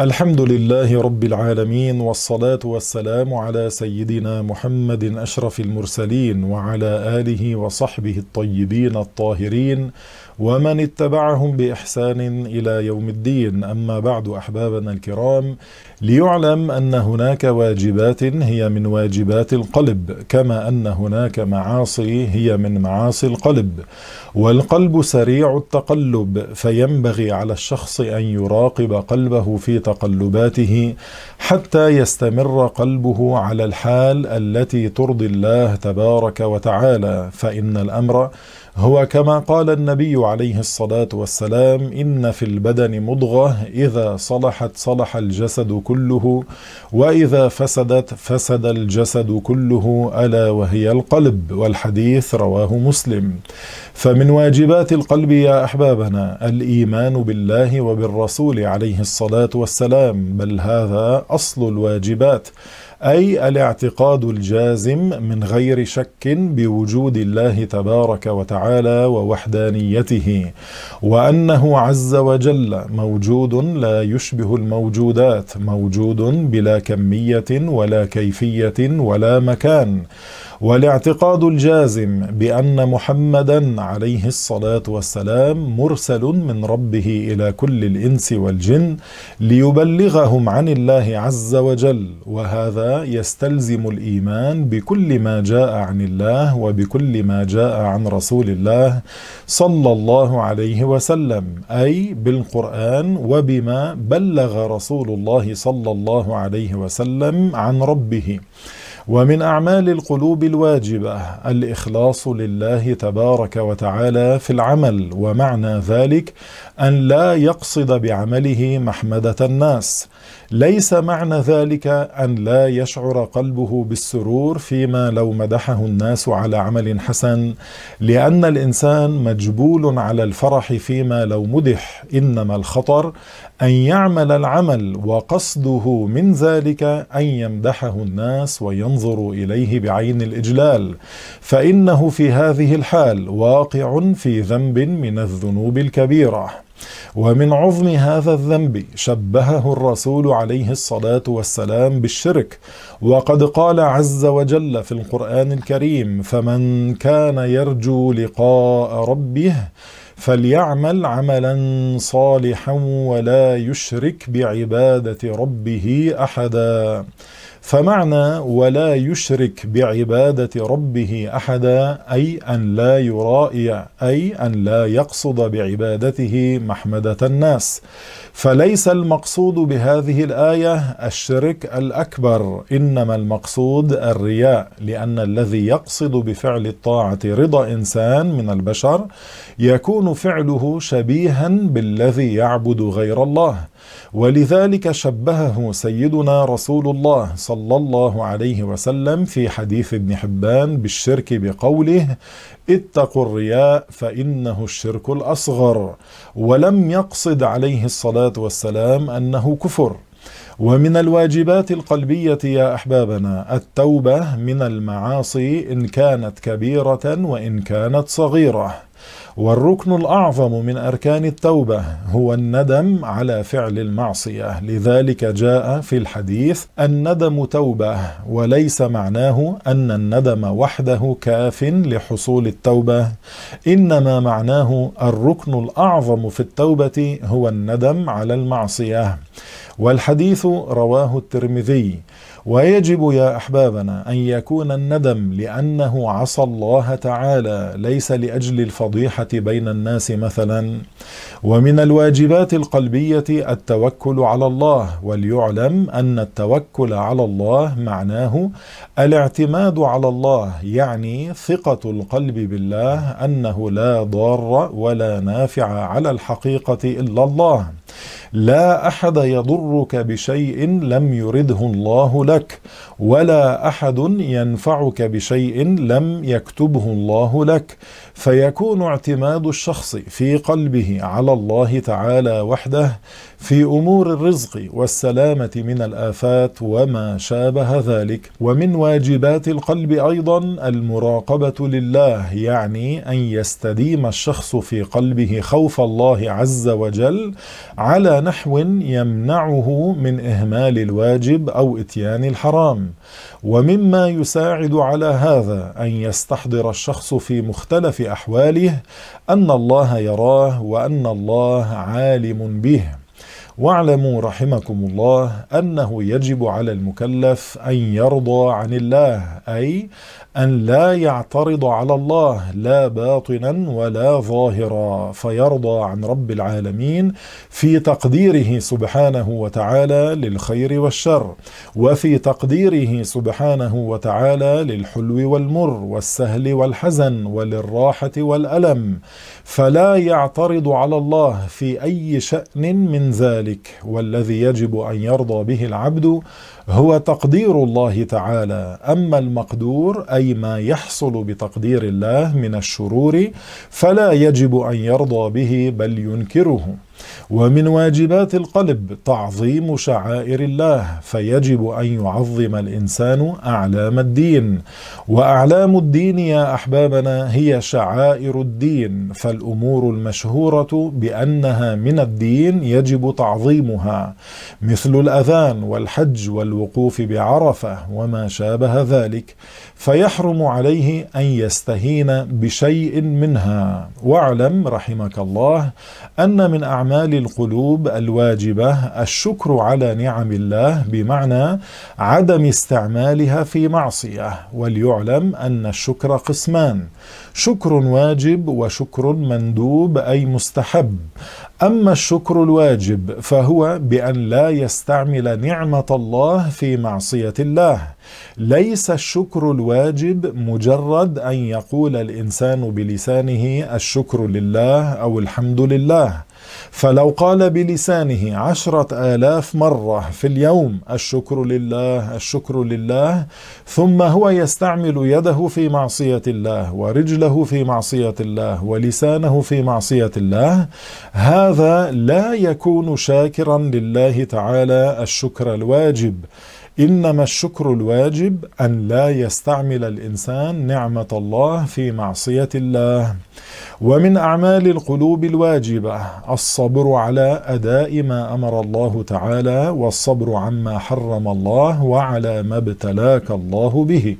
الحمد لله رب العالمين والصلاة والسلام على سيدنا محمد أشرف المرسلين وعلى آله وصحبه الطيبين الطاهرين ومن اتبعهم بإحسان إلى يوم الدين أما بعد أحبابنا الكرام ليعلم أن هناك واجبات هي من واجبات القلب كما أن هناك معاصي هي من معاصي القلب والقلب سريع التقلب فينبغي على الشخص أن يراقب قلبه في تقلباته حتى يستمر قلبه على الحال التي ترضي الله تبارك وتعالى فإن الأمر هو كما قال النبي عليه الصلاة والسلام إن في البدن مضغة إذا صلحت صلح الجسد كله وإذا فسدت فسد الجسد كله ألا وهي القلب والحديث رواه مسلم فمن واجبات القلب يا أحبابنا الإيمان بالله وبالرسول عليه الصلاة والسلام بل هذا أصل الواجبات أي الاعتقاد الجازم من غير شك بوجود الله تبارك وتعالى ووحدانيته وأنه عز وجل موجود لا يشبه الموجودات موجود بلا كمية ولا كيفية ولا مكان والاعتقاد الجازم بان محمدا عليه الصلاه والسلام مرسل من ربه الى كل الانس والجن ليبلغهم عن الله عز وجل وهذا يستلزم الايمان بكل ما جاء عن الله وبكل ما جاء عن رسول الله صلى الله عليه وسلم اي بالقران وبما بلغ رسول الله صلى الله عليه وسلم عن ربه ومن أعمال القلوب الواجبة الإخلاص لله تبارك وتعالى في العمل ومعنى ذلك أن لا يقصد بعمله محمدة الناس ليس معنى ذلك أن لا يشعر قلبه بالسرور فيما لو مدحه الناس على عمل حسن لأن الإنسان مجبول على الفرح فيما لو مدح إنما الخطر أن يعمل العمل وقصده من ذلك أن يمدحه الناس وينظر إليه بعين الإجلال فإنه في هذه الحال واقع في ذنب من الذنوب الكبيرة ومن عظم هذا الذنب شبهه الرسول عليه الصلاة والسلام بالشرك وقد قال عز وجل في القرآن الكريم فمن كان يرجو لقاء ربه فليعمل عملا صالحا ولا يشرك بعبادة ربه أحدا فمعنى ولا يشرك بعبادة ربه أحدا أي أن لا يرائي أي أن لا يقصد بعبادته محمدة الناس فليس المقصود بهذه الآية الشرك الأكبر إنما المقصود الرياء لأن الذي يقصد بفعل الطاعة رضا إنسان من البشر يكون فعله شبيها بالذي يعبد غير الله ولذلك شبهه سيدنا رسول الله صلى الله عليه وسلم في حديث ابن حبان بالشرك بقوله اتقوا الرياء فإنه الشرك الأصغر ولم يقصد عليه الصلاة والسلام أنه كفر ومن الواجبات القلبية يا أحبابنا التوبة من المعاصي إن كانت كبيرة وإن كانت صغيرة والركن الأعظم من أركان التوبة هو الندم على فعل المعصية لذلك جاء في الحديث الندم توبة وليس معناه أن الندم وحده كاف لحصول التوبة إنما معناه الركن الأعظم في التوبة هو الندم على المعصية والحديث رواه الترمذي ويجب يا احبابنا ان يكون الندم لانه عصى الله تعالى ليس لاجل الفضيحه بين الناس مثلا ومن الواجبات القلبية التوكل على الله وليعلم أن التوكل على الله معناه الاعتماد على الله يعني ثقة القلب بالله أنه لا ضار ولا نافع على الحقيقة إلا الله لا احد يضرك بشيء لم يرده الله لك ولا احد ينفعك بشيء لم يكتبه الله لك فيكون اعتماد الشخص في قلبه على الله تعالى وحده في امور الرزق والسلامه من الافات وما شابه ذلك ومن واجبات القلب ايضا المراقبه لله يعني ان يستديم الشخص في قلبه خوف الله عز وجل على نحو يمنعه من اهمال الواجب او اتيان الحرام ومما يساعد على هذا أن يستحضر الشخص في مختلف أحواله أن الله يراه وأن الله عالم به واعلموا رحمكم الله انه يجب على المكلف ان يرضى عن الله اي أن لا يعترض على الله لا باطنا ولا ظاهرا فيرضى عن رب العالمين في تقديره سبحانه وتعالى للخير والشر وفي تقديره سبحانه وتعالى للحلو والمر والسهل والحزن وللراحة والألم فلا يعترض على الله في أي شأن من ذلك والذي يجب أن يرضى به العبد هو تقدير الله تعالى أما المقدور أي ما يحصل بتقدير الله من الشرور فلا يجب أن يرضى به بل ينكره ومن واجبات القلب تعظيم شعائر الله فيجب أن يعظم الإنسان أعلام الدين وأعلام الدين يا أحبابنا هي شعائر الدين فالأمور المشهورة بأنها من الدين يجب تعظيمها مثل الأذان والحج والوقوف بعرفة وما شابه ذلك فيحرم عليه أن يستهين بشيء منها واعلم رحمك الله أن من أعمال أعمال القلوب الواجبة الشكر على نعم الله بمعنى عدم استعمالها في معصية وليعلم أن الشكر قسمان شكر واجب وشكر مندوب أي مستحب أما الشكر الواجب فهو بأن لا يستعمل نعمة الله في معصية الله ليس الشكر الواجب مجرد أن يقول الإنسان بلسانه الشكر لله أو الحمد لله فلو قال بلسانه عشرة آلاف مرة في اليوم الشكر لله الشكر لله ثم هو يستعمل يده في معصية الله ورجله في معصية الله ولسانه في معصية الله هذا لا يكون شاكرا لله تعالى الشكر الواجب إنما الشكر الواجب أن لا يستعمل الإنسان نعمة الله في معصية الله ومن أعمال القلوب الواجبة الصبر على أداء ما أمر الله تعالى والصبر عما حرم الله وعلى ما ابتلاك الله به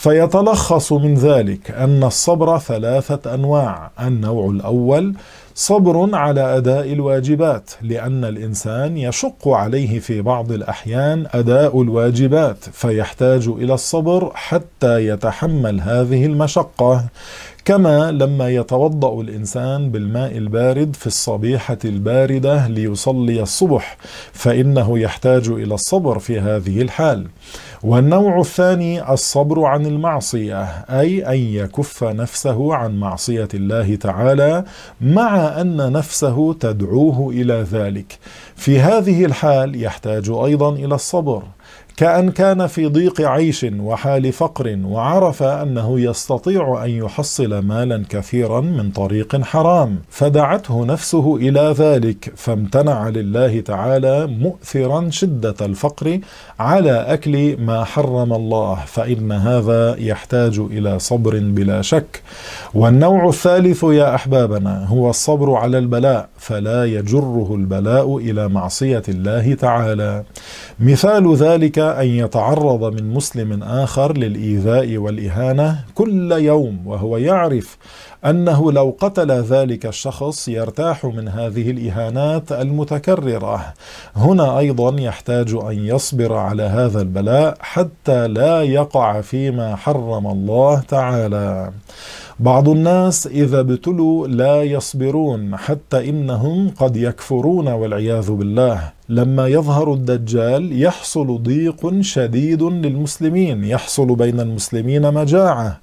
فيتلخص من ذلك أن الصبر ثلاثة أنواع النوع الأول صبر على أداء الواجبات لأن الإنسان يشق عليه في بعض الأحيان أداء الواجبات فيحتاج إلى الصبر حتى يتحمل هذه المشقة كما لما يتوضأ الإنسان بالماء البارد في الصبيحة الباردة ليصلي الصبح فإنه يحتاج إلى الصبر في هذه الحال والنوع الثاني الصبر عن المعصية أي أن يكف نفسه عن معصية الله تعالى مع أن نفسه تدعوه إلى ذلك في هذه الحال يحتاج أيضا إلى الصبر كأن كان في ضيق عيش وحال فقر وعرف أنه يستطيع أن يحصل مالا كثيرا من طريق حرام فدعته نفسه إلى ذلك فامتنع لله تعالى مؤثرا شدة الفقر على أكل ما حرم الله فإن هذا يحتاج إلى صبر بلا شك والنوع الثالث يا أحبابنا هو الصبر على البلاء فلا يجره البلاء إلى معصية الله تعالى مثال ذلك أن يتعرض من مسلم آخر للإيذاء والإهانة كل يوم وهو يعرف أنه لو قتل ذلك الشخص يرتاح من هذه الإهانات المتكررة هنا أيضا يحتاج أن يصبر على هذا البلاء حتى لا يقع فيما حرم الله تعالى بعض الناس إذا ابتلوا لا يصبرون حتى إنهم قد يكفرون والعياذ بالله لما يظهر الدجال يحصل ضيق شديد للمسلمين يحصل بين المسلمين مجاعة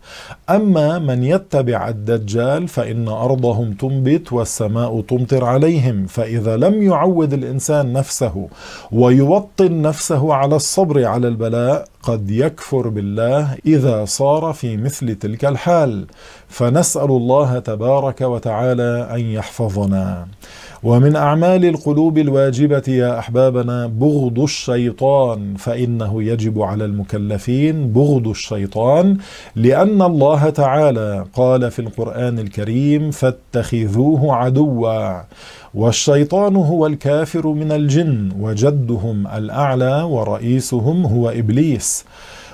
أما من يتبع الدجال فإن أرضهم تنبت والسماء تمطر عليهم فإذا لم يعود الإنسان نفسه ويوطن نفسه على الصبر على البلاء قد يكفر بالله إذا صار في مثل تلك الحال فنسأل الله تبارك وتعالى أن يحفظنا ومن أعمال القلوب الواجبة يا أحبابنا بغض الشيطان فإنه يجب على المكلفين بغض الشيطان لأن الله تعالى قال في القرآن الكريم فاتخذوه عدوا والشيطان هو الكافر من الجن وجدهم الأعلى ورئيسهم هو إبليس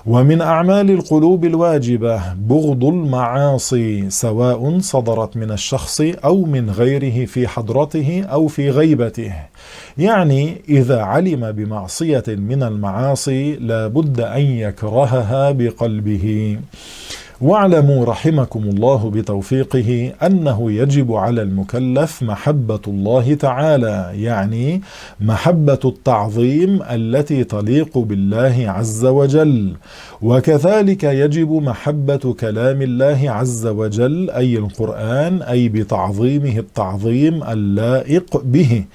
ومن أعمال القلوب الواجبة بغض المعاصي سواء صدرت من الشخص أو من غيره في حضرته أو في غيبته يعني إذا علم بمعصية من المعاصي لابد أن يكرهها بقلبه واعلموا رحمكم الله بتوفيقه انه يجب على المكلف محبه الله تعالى يعني محبه التعظيم التي تليق بالله عز وجل وكذلك يجب محبه كلام الله عز وجل اي القران اي بتعظيمه التعظيم اللائق به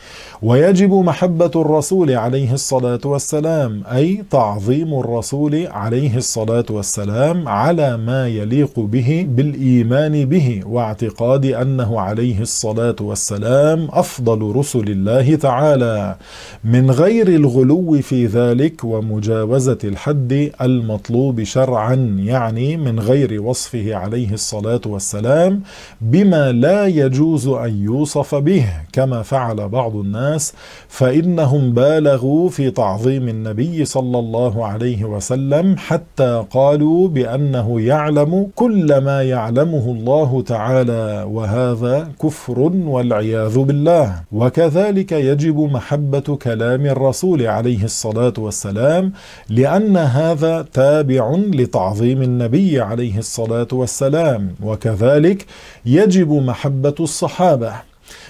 ويجب محبه الرسول عليه الصلاه والسلام اي تعظيم الرسول عليه الصلاه والسلام على ما يليق به بالإيمان به واعتقاد أنه عليه الصلاة والسلام أفضل رسل الله تعالى من غير الغلو في ذلك ومجاوزة الحد المطلوب شرعا يعني من غير وصفه عليه الصلاة والسلام بما لا يجوز أن يوصف به كما فعل بعض الناس فإنهم بالغوا في تعظيم النبي صلى الله عليه وسلم حتى قالوا بأنه يعلم يعلم كل ما يعلمه الله تعالى وهذا كفر والعياذ بالله وكذلك يجب محبة كلام الرسول عليه الصلاة والسلام لأن هذا تابع لتعظيم النبي عليه الصلاة والسلام وكذلك يجب محبة الصحابة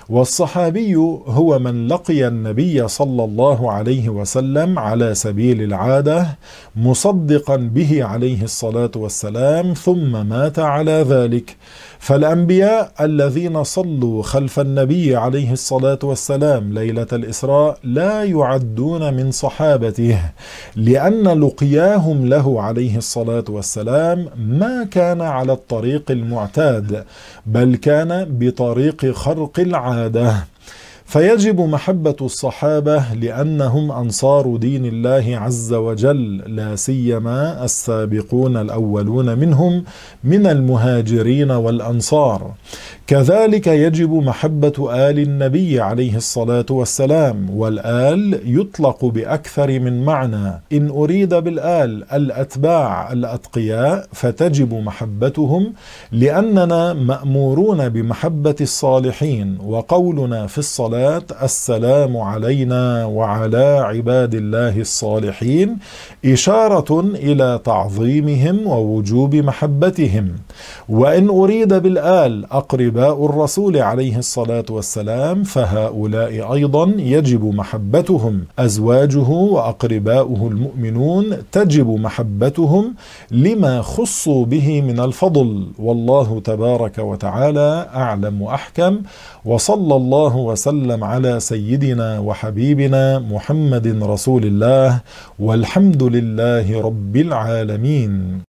والصحابي هو من لقي النبي صلى الله عليه وسلم على سبيل العاده مصدقا به عليه الصلاه والسلام ثم مات على ذلك فالأنبياء الذين صلوا خلف النبي عليه الصلاة والسلام ليلة الإسراء لا يعدون من صحابته لأن لقياهم له عليه الصلاة والسلام ما كان على الطريق المعتاد بل كان بطريق خرق العادة فيجب محبة الصحابة لأنهم أنصار دين الله عز وجل لا سيما السابقون الأولون منهم من المهاجرين والأنصار كذلك يجب محبة آل النبي عليه الصلاة والسلام والآل يطلق بأكثر من معنى إن أريد بالآل الأتباع الأتقياء فتجب محبتهم لأننا مأمورون بمحبة الصالحين وقولنا في الصلاة الصلاة السلام علينا وعلى عباد الله الصالحين إشارة إلى تعظيمهم ووجوب محبتهم وإن أريد بالآل أقرباء الرسول عليه الصلاة والسلام فهؤلاء أيضا يجب محبتهم أزواجه وأقرباؤه المؤمنون تجب محبتهم لما خصوا به من الفضل والله تبارك وتعالى أعلم وأحكم وصلى الله وسلم وسلم على سيدنا وحبيبنا محمد رسول الله والحمد لله رب العالمين